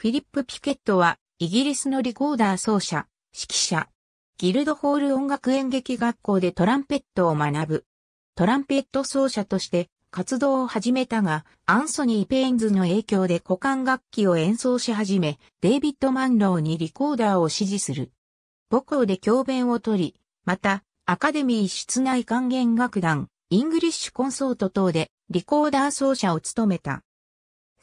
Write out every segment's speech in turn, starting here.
フィリップ・ピケットは、イギリスのリコーダー奏者、指揮者。ギルドホール音楽演劇学校でトランペットを学ぶ。トランペット奏者として活動を始めたが、アンソニー・ペインズの影響で股間楽器を演奏し始め、デイビッド・マンローにリコーダーを支持する。母校で教鞭を取り、また、アカデミー室内管弦楽団、イングリッシュコンソート等でリコーダー奏者を務めた。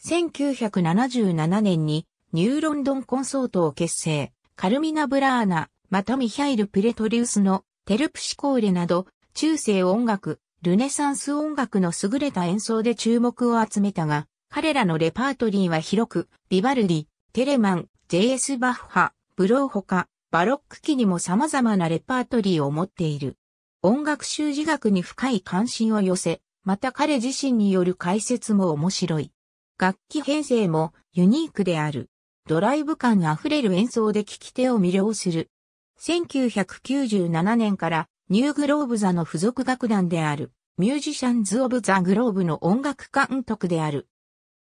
1977年にニューロンドンコンソートを結成、カルミナ・ブラーナ、またミヒャイル・プレトリウスのテルプシコーレなど、中世音楽、ルネサンス音楽の優れた演奏で注目を集めたが、彼らのレパートリーは広く、ビバルディ、テレマン、J.S. バッハ、ブローほか、バロック期にも様々なレパートリーを持っている。音楽習字学に深い関心を寄せ、また彼自身による解説も面白い。楽器編成もユニークである。ドライブ感あふれる演奏で聴き手を魅了する。1997年からニューグローブ座の付属楽団である、ミュージシャンズ・オブ・ザ・グローブの音楽監督である。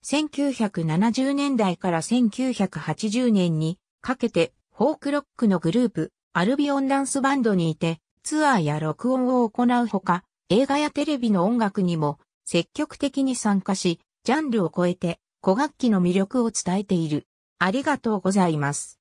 1970年代から1980年にかけて、フォークロックのグループ、アルビオンダンスバンドにいて、ツアーや録音を行うほか、映画やテレビの音楽にも積極的に参加し、ジャンルを超えて、古楽器の魅力を伝えている。ありがとうございます。